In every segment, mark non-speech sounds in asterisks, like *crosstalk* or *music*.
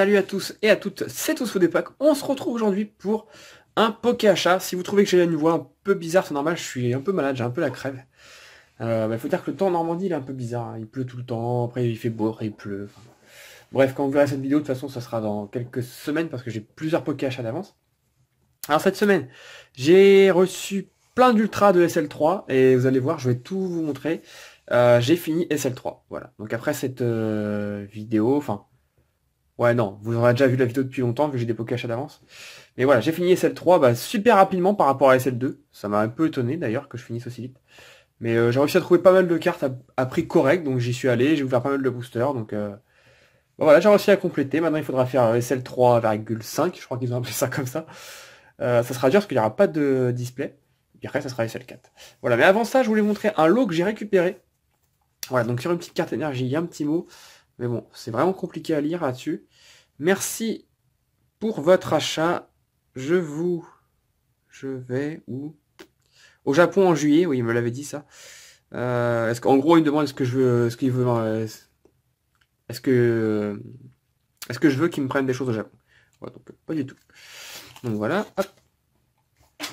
Salut à tous et à toutes, c'est tous packs On se retrouve aujourd'hui pour un poké achat. Si vous trouvez que j'ai une voix un peu bizarre, c'est normal, je suis un peu malade, j'ai un peu la crève. Euh, il faut dire que le temps en Normandie est un peu bizarre, hein. il pleut tout le temps, après il fait beau, et il pleut. bref, quand vous verrez cette vidéo, de toute façon ça sera dans quelques semaines parce que j'ai plusieurs poké achats d'avance. Alors cette semaine, j'ai reçu plein d'ultra de SL3 et vous allez voir, je vais tout vous montrer. Euh, j'ai fini SL3, voilà. Donc après cette euh, vidéo, enfin Ouais, non, vous aurez déjà vu la vidéo depuis longtemps, vu que j'ai des à d'avance. Mais voilà, j'ai fini SL3 bah, super rapidement par rapport à SL2. Ça m'a un peu étonné d'ailleurs que je finisse aussi vite. Mais euh, j'ai réussi à trouver pas mal de cartes à, prix correct, donc j'y suis allé, j'ai ouvert pas mal de boosters, donc... Euh, bah voilà, j'ai réussi à compléter. Maintenant, il faudra faire euh, SL3,5, je crois qu'ils ont appelé ça comme ça. ça sera dur parce qu'il n'y aura pas de display. Et puis après, ça sera SL4. Voilà, mais avant ça, je voulais montrer un lot que j'ai récupéré. Voilà, donc sur une petite carte énergie, il y a un petit mot. Mais bon, c'est vraiment compliqué à lire là-dessus. Merci pour votre achat. Je vous... Je vais où Au Japon en juillet, oui, il me l'avait dit ça. en euh, est-ce qu'en gros, il me demande est-ce que je veux... ce qu'il veut... Est-ce que... Est-ce que je veux qu'il me prenne des choses au Japon donc, Pas du tout. Donc voilà, hop.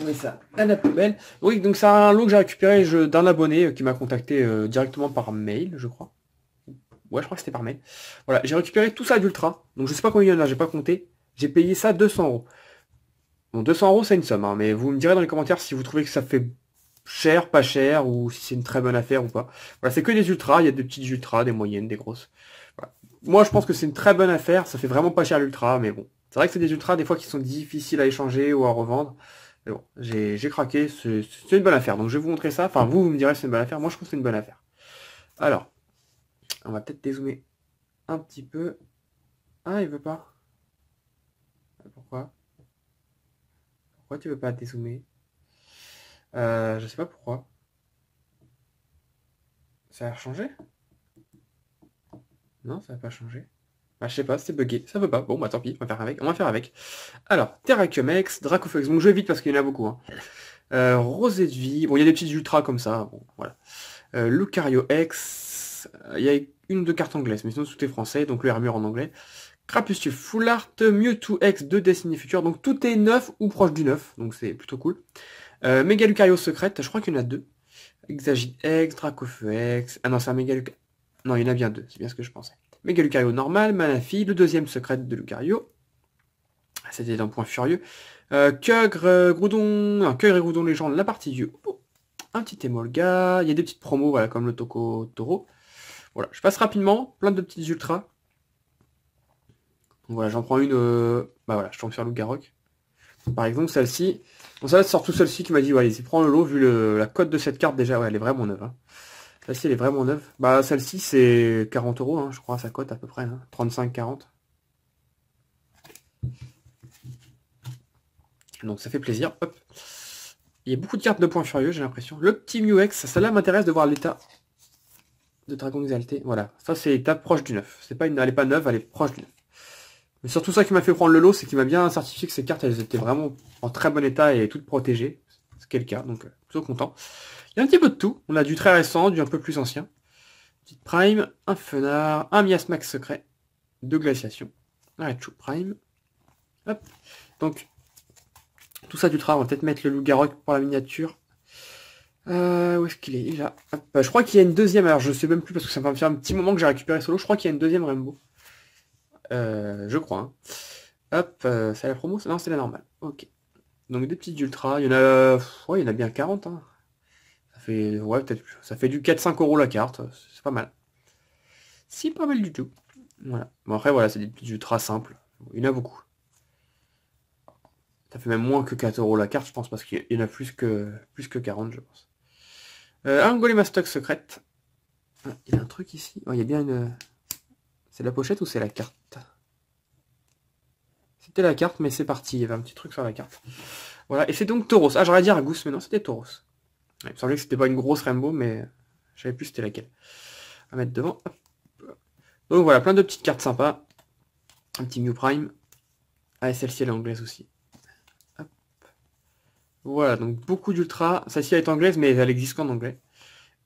On met ça à la poubelle. Oui, donc c'est un lot que j'ai récupéré d'un abonné euh, qui m'a contacté euh, directement par mail, je crois. Ouais, je crois que c'était par mail. Voilà, j'ai récupéré tout ça d'Ultra. Donc je sais pas combien il y en a, j'ai pas compté. J'ai payé ça 200 euros. Bon, 200 euros, c'est une somme, hein, mais vous me direz dans les commentaires si vous trouvez que ça fait cher, pas cher, ou si c'est une très bonne affaire ou pas. Voilà, c'est que des ultras, il y a des petites ultras, des moyennes, des grosses. Voilà. Moi, je pense que c'est une très bonne affaire, ça fait vraiment pas cher l'ultra, mais bon. C'est vrai que c'est des ultras, des fois, qui sont difficiles à échanger ou à revendre. Mais bon, j'ai craqué, c'est une bonne affaire. Donc, je vais vous montrer ça. Enfin, vous, vous me direz si c'est une bonne affaire. Moi, je trouve que c'est une bonne affaire. Alors, on va peut-être dézoomer un petit peu. Ah, il veut pas. Euh, pourquoi Pourquoi tu veux pas dézoomer euh, Je sais pas pourquoi. Ça a changé Non, ça n'a pas changé. Bah, je sais pas, c'est bugué. ça veut pas. Bon, bah tant pis, on va faire avec. On va faire avec. Alors, Terrachium X, Dracoflex. bon je vais vite parce qu'il y en a beaucoup. Hein. Euh, rosé de vie. Bon, il y a des petits ultras comme ça. Bon, voilà. Euh, Lucario X, il euh, y a une de cartes anglaises, mais sinon tout est français, donc le armure en anglais. tu Full Art, Mewtwo X de Destiny Future, donc tout est neuf ou proche du neuf, donc c'est plutôt cool. Euh, secrète, je crois qu'il y en a deux. Exagit X, Dracofeu Ah non, c'est un Mega Non, il y en a bien deux, c'est bien ce que je pensais. Mega normal, Manafi, le deuxième secret de Lucario. Ah, c'était un point furieux. Euh, euh, Groudon, non, Kugre et Groudon légende, la partie du Un petit Emolga, il y a des petites promos, voilà, comme le Toko Toro. Voilà, je passe rapidement, plein de petites ultras. voilà, j'en prends une, euh, bah voilà, je tombe sur le Garoc. Par exemple, celle-ci. Bon, ça va, surtout celle-ci qui m'a dit, ouais, allez-y, prends le lot, vu le... la cote de cette carte, déjà, ouais, elle est vraiment neuve. Hein. Celle-ci, elle est vraiment neuve. Bah, celle-ci, c'est 40 euros, hein, je crois, sa cote, à peu près, 35-40. Hein. Donc, ça fait plaisir. Il y a beaucoup de cartes de points furieux, j'ai l'impression. Le petit Muex, celle-là m'intéresse de voir l'état de Dragon Exalté. Voilà, ça c'est l'étape proche du neuf, C'est pas une, elle n'est pas neuve, elle est proche du neuf. Mais surtout ça qui m'a fait prendre le lot, c'est qu'il m'a bien certifié que ces cartes, elles étaient vraiment en très bon état et toutes protégées. C'est le cas, donc euh, plutôt content. Il y a un petit peu de tout. On a du très récent, du un peu plus ancien. Petite prime, un fenard, un miasmax secret, deux glaciations, un Rachou prime. Hop. Donc, tout ça du travail, on va peut-être mettre le loup pour la miniature. Euh, où est-ce qu'il est, Déjà. Bah, je crois qu'il y a une deuxième. Alors je sais même plus parce que ça va me faire un petit moment que j'ai récupéré solo. Je crois qu'il y a une deuxième Rainbow. Euh, je crois. Hein. Hop, euh, c'est la promo Non, c'est la normale. Ok. Donc des petites ultras. Il y en a. Ouais, il y en a bien 40. Hein. Ça fait. Ouais, peut-être. Ça fait du 4-5 euros la carte. C'est pas mal. C'est pas mal du tout. Voilà. Bon après voilà, c'est des petites ultras simples. Il y en a beaucoup. Ça fait même moins que 4 euros la carte, je pense, parce qu'il y en a plus que plus que 40, je pense. Euh, stock secrète. Ah, il y a un truc ici. Oh, il y a bien une... Euh, c'est la pochette ou c'est la carte C'était la carte, mais c'est parti. Il y avait un petit truc sur la carte. Voilà, et c'est donc Tauros. Ah, j'aurais dit dire mais non, c'était Tauros. Il me semblait que c'était pas une grosse Rainbow, mais je savais plus c'était laquelle. À mettre devant. Donc voilà, plein de petites cartes sympas. Un petit New Prime. Ah, et celle-ci, est anglaise aussi. Voilà, donc beaucoup d'ultra. Celle-ci est anglaise, mais elle existe qu'en anglais.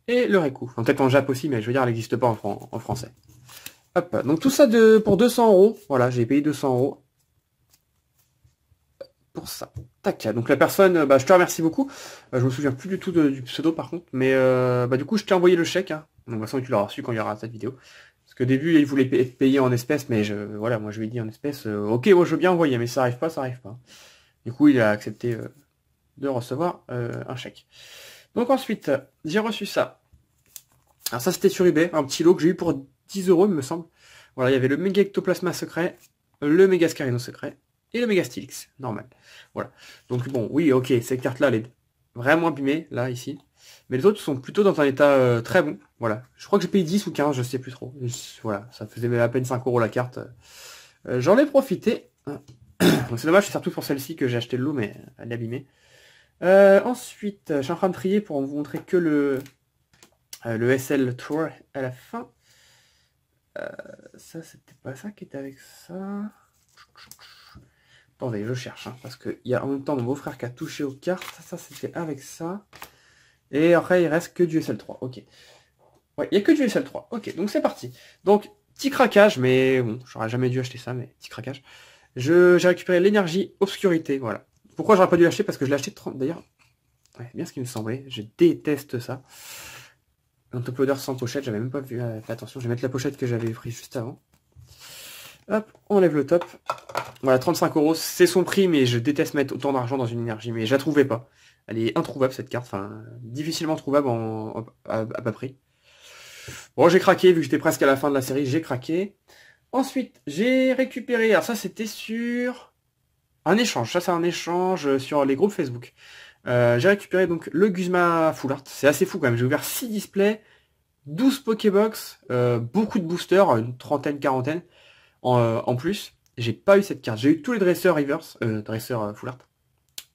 Et le Reku. En peut en Jap aussi, mais je veux dire, elle n'existe pas en, français. Hop, donc tout ça de, pour 200 euros. Voilà, j'ai payé 200 euros pour ça. Tac. Donc la personne, bah, je te remercie beaucoup. Euh, je me souviens plus du tout du pseudo par contre, mais euh, bah, du coup je t'ai envoyé le chèque. Hein. Donc de toute façon tu l'auras reçu quand il y aura cette vidéo. Parce qu'au début il voulait être payé en espèces, mais je, voilà, moi je lui ai dit en espèces, euh, ok moi je veux bien envoyer, mais ça arrive pas, ça arrive pas. Du coup il a accepté de recevoir euh, un chèque. Donc ensuite, j'ai reçu ça. Alors ça c'était sur eBay, un petit lot que j'ai eu pour 10 euros il me semble. Voilà, il y avait le méga ectoplasma secret, le méga scarino secret et le méga stylix, normal. Voilà. Donc bon, oui, ok, cette carte-là, elle est vraiment abîmée, là, ici. Mais les autres sont plutôt dans un état euh, très bon. Voilà. Je crois que j'ai payé 10 ou 15, je sais plus trop. Voilà, ça faisait à peine 5 euros la carte. Euh, j'en ai profité. *coughs* C'est dommage, c'est surtout pour celle-ci que j'ai acheté le lot, mais elle est abîmée. Euh, ensuite, je suis en train de trier pour vous montrer que le, euh, le SL Tour à la fin. Euh, ça, c'était pas ça qui était avec ça. Attendez, je cherche, hein, parce qu'il y a en même temps mon beau-frère qui a touché aux cartes. Ça, c'était avec ça. Et après, il reste que du SL3. Ok. Ouais, il n'y a que du SL3. Ok, donc c'est parti. Donc, petit craquage, mais bon, j'aurais jamais dû acheter ça, mais petit craquage. J'ai récupéré l'énergie obscurité, voilà. Pourquoi j'aurais pas dû l'acheter Parce que je l'ai acheté 30. D'ailleurs, C'est bien ce qui me semblait. Je déteste ça. Un top loader sans pochette, j'avais même pas vu. Euh, fait attention, je vais mettre la pochette que j'avais pris juste avant. Hop, on enlève le top. Voilà, 35 euros, c'est son prix, mais je déteste mettre autant d'argent dans une énergie. Mais je la trouvais pas. Elle est introuvable cette carte, enfin difficilement trouvable en, à, à, prix. Bon, j'ai craqué, vu que j'étais presque à la fin de la série, j'ai craqué. Ensuite, j'ai récupéré, alors ça c'était sur un échange. Ça, c'est un échange euh, sur les groupes Facebook. Euh, j'ai récupéré donc le Guzma Full Art. C'est assez fou quand même. J'ai ouvert 6 displays, 12 Pokébox, euh, beaucoup de boosters, une trentaine, quarantaine en, plus. J'ai pas eu cette carte. J'ai eu tous les dresseurs reverse, dresseurs Full Art.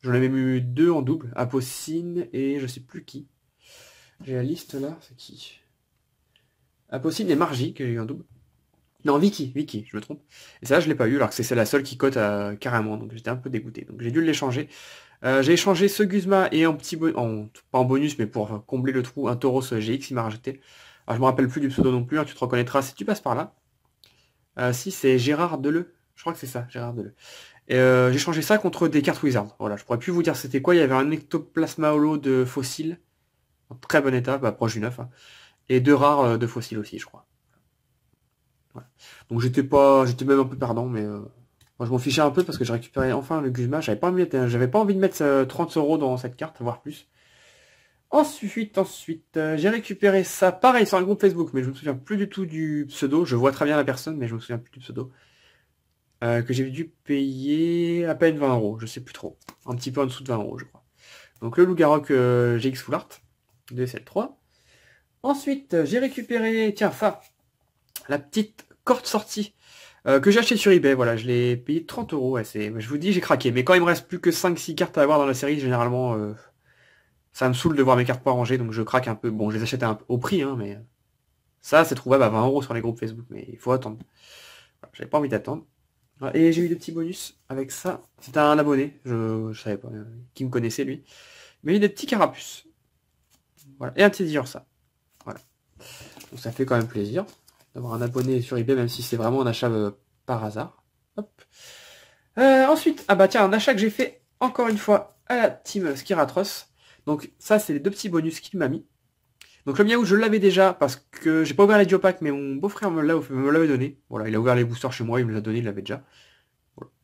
J'en ai même eu deux en double, Apocine et je sais plus qui. J'ai la liste là, c'est qui Apocine et Margie que j'ai eu en double. Non, Vicky, Vicky, je me trompe. Et ça, je l'ai pas eu, alors que c'est la seule qui cote euh, carrément, donc j'étais un peu dégoûté. Donc j'ai dû l'échanger. Euh, j'ai échangé ce Guzma et en petit bonus, pas en bonus, mais pour euh, combler le trou, un Tauros GX, il m'a rajouté. Alors je me rappelle plus du pseudo non plus, hein, tu te reconnaîtras si tu passes par là. Euh, si c'est Gérard Deleu, je crois que c'est ça, Gérard Deleu. Et j'ai changé ça contre des cartes Wizard. Voilà, je pourrais plus vous dire c'était quoi. Il y avait un ectoplasma holo de fossiles. en très bon état, bah, proche du neuf, hein. et deux rares de fossiles aussi, je crois. Donc j'étais pas, j'étais même un peu perdant, mais euh, moi je m'en fichais un peu parce que j'ai récupéré enfin le Guzma. J'avais pas envie, de, euh, pas envie de mettre 30 euh, euros dans cette carte, voire plus. Ensuite, ensuite, j'ai récupéré ça, pareil sur un groupe Facebook, mais je me souviens plus du tout du pseudo. Je vois très bien la personne, mais je me souviens plus du pseudo. que j'ai dû payer à peine 20 euros, je sais plus trop. Un petit peu en dessous de 20 euros, je crois. Donc le Lugarock GX Full Art, 3 Ensuite, j'ai récupéré, tiens, ça, la petite corde sortie euh, que j'ai acheté sur eBay. Voilà, je l'ai payé 30 euros. je vous dis, j'ai craqué. Mais quand il me reste plus que 5-6 cartes à avoir dans la série, généralement, euh, ça me saoule de voir mes cartes pas rangées, donc je craque un peu. Bon, je les achète un... au prix, hein, mais ça, c'est trouvable à 20 euros sur les groupes Facebook, mais il faut attendre. J'avais pas envie d'attendre. Et j'ai eu des petits bonus avec ça. C'était un abonné, je, savais pas, euh, qui me connaissait lui. Mais il y a des petits carapuces. Voilà. Et un petit ça. Voilà. Donc ça fait quand même plaisir d'avoir un abonné sur eBay, même si c'est vraiment un achat euh, par hasard. Euh, ensuite, ah bah tiens, un achat que j'ai fait encore une fois à la team Skiratros. Donc ça, c'est les deux petits bonus qu'il m'a mis. Donc le Miaou, je l'avais déjà parce que j'ai pas ouvert les duopacks mais mon beau-frère me l'avait donné. Voilà, il a ouvert les boosters chez moi, il me l'a donné, il l'avait déjà.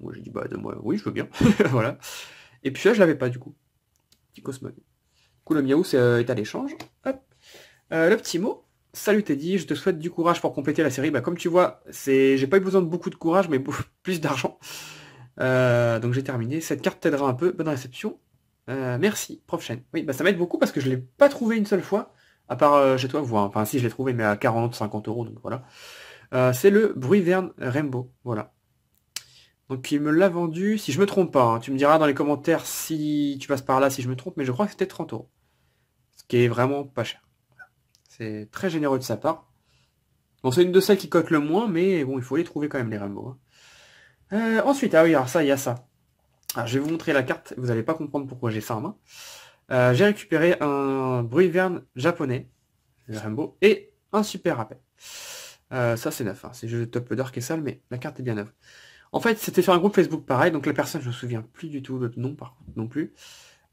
Moi j'ai dit bah de moi oui je veux bien. *laughs* voilà. Et puis là je l'avais pas du coup. Petit cosmo. Du coup le Miaou c'est, à euh, l'échange. le petit mot. Salut Teddy, je te souhaite du courage pour compléter la série. Bah, comme tu vois, c'est j'ai pas eu besoin de beaucoup de courage, mais *laughs* plus d'argent. Euh, donc j'ai terminé. Cette carte t'aidera un peu. Bonne réception. Euh, merci, Prochaine. Oui, bah ça m'aide beaucoup parce que je l'ai pas trouvé une seule fois, à part euh, chez toi, vous. Enfin, si je l'ai trouvé, mais à 40, 50 euros, donc voilà. c'est le Bruyverne Rainbow, voilà. Donc il me l'a vendu, si je me trompe pas, hein, tu me diras dans les commentaires si tu passes par là, si je me trompe, mais je crois que c'était 30 euros. Ce qui est vraiment pas cher. C'est très généreux de sa part. Bon, c'est une de celles qui cote le moins, mais bon, il faut les trouver quand même, les Rambo. Hein. Euh, ensuite, ah oui, alors ça, il y a ça. Alors, je vais vous montrer la carte, vous n'allez pas comprendre pourquoi j'ai ça en main. Euh, j'ai récupéré un verne japonais, le et un super rappel. Euh, ça, c'est neuf, hein. c'est le top d'or qui est sale, mais la carte est bien neuve. En fait, c'était sur un groupe Facebook pareil, donc la personne, je me souviens plus du tout, son nom par non plus.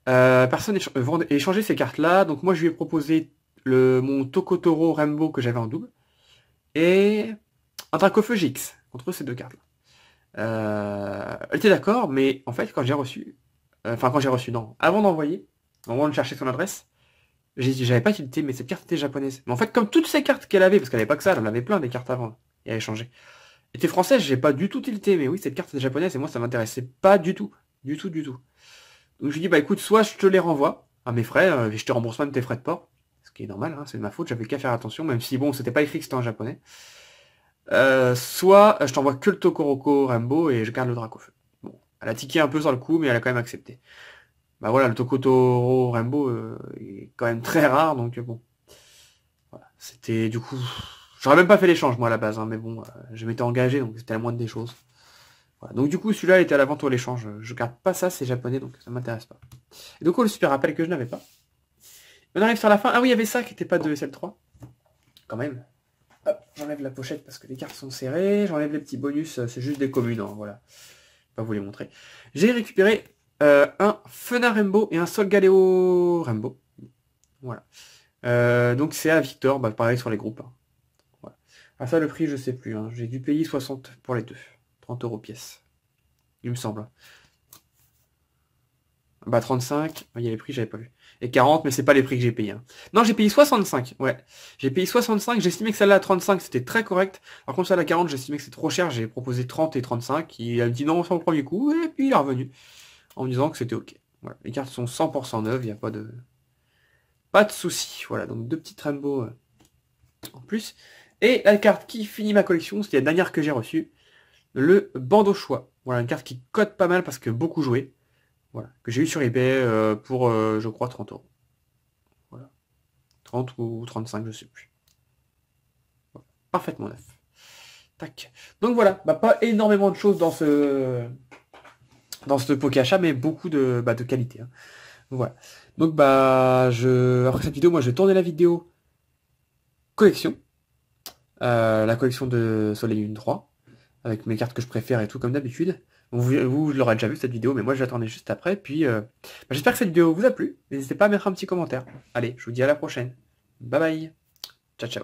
personne n'a échangé ces cartes-là, donc moi je lui ai proposé le, mon Tokotoro Rainbow que j'avais en double, et un Dracofeu x entre ces deux cartes euh, elle était d'accord, mais en fait, quand j'ai reçu, euh, enfin quand j'ai reçu, non, avant d'envoyer, avant de chercher son adresse, j'avais pas tilté, mais cette carte était japonaise. Mais en fait, comme toutes ces cartes qu'elle avait, parce qu'elle avait pas que ça, elle en avait plein des cartes avant, et à échanger. était française, j'ai pas du tout tilté, mais oui, cette carte était japonaise, et moi, ça m'intéressait pas du tout, du tout, du tout. Donc je lui dis, bah écoute, soit je te les renvoie à mes frais, euh, et je te rembourse même tes frais de port, normal, hein, c'est de ma faute, j'avais qu'à faire attention, même si bon, c'était pas écrit que c'était en japonais. Euh, soit euh, je t'envoie que le Tokoroko Rainbow et je garde le Draco Bon, elle a tiqué un peu sur le coup, mais elle a quand même accepté. Bah voilà, le Tokotoro Rainbow euh, est quand même très rare, donc bon. Voilà, c'était du coup... J'aurais même pas fait l'échange moi à la base, hein, mais bon, je m'étais engagé, donc c'était la moindre des choses. donc du coup celui-là était à l'avant vente l'échange. Je garde pas ça, c'est japonais, donc ça m'intéresse pas. Et donc coup oh, le super rappel que je n'avais pas on arrive sur la fin. Ah oui, il y avait ça qui n'était pas de SL3. Quand même. Hop, j'enlève la pochette parce que les cartes sont serrées. J'enlève les petits bonus. Euh, c'est juste des communes, hein, voilà. vais pas vous les montrer. J'ai récupéré euh, un Fena Rainbow et un Solgaleo Rainbow. Voilà. Euh, donc c'est à Victor, bah, pareil sur les groupes. Hein. À Voilà. ça le prix je sais plus, hein. j'ai dû payer 60 pour les deux. 30 euros pièce, il me semble. Bah 35, il y a les prix, j'avais pas vu. Et 40, mais c'est pas les prix que j'ai payé. Hein. Non, j'ai payé 65, ouais. J'ai payé 65, j'estimais que celle-là à 35, c'était très correct. Par contre, celle à 40, j'estimais que c'est trop cher, j'ai proposé 30 et 35. Il a dit non sur le premier coup, et puis il est revenu. En me disant que c'était ok. Les cartes sont 100% neuves, il n'y a pas de... Pas de soucis. Voilà, donc deux petits Rambo euh, en plus. Et la carte qui finit ma collection, c'est la dernière que j'ai reçue. Le bandeau choix. Voilà, une carte qui cote pas mal parce que beaucoup joué. Voilà, que j'ai eu sur eBay euh, pour, euh, je crois, 30 euros. Voilà. 30 ou 35, je ne sais plus. Parfaitement neuf. Tac. Donc voilà, bah, pas énormément de choses dans ce dans ce Pokéachat, mais beaucoup de, bah, de qualité. Hein. Voilà. Donc bah je. Après cette vidéo, moi je vais tourner la vidéo collection. Euh, la collection de Soleil Lune 3 avec mes cartes que je préfère et tout comme d'habitude. Vous, l'aurez déjà vu cette vidéo, mais moi j'attendais juste après. Puis euh, bah, j'espère que cette vidéo vous a plu. N'hésitez pas à mettre un petit commentaire. Allez, je vous dis à la prochaine. Bye bye. Ciao ciao.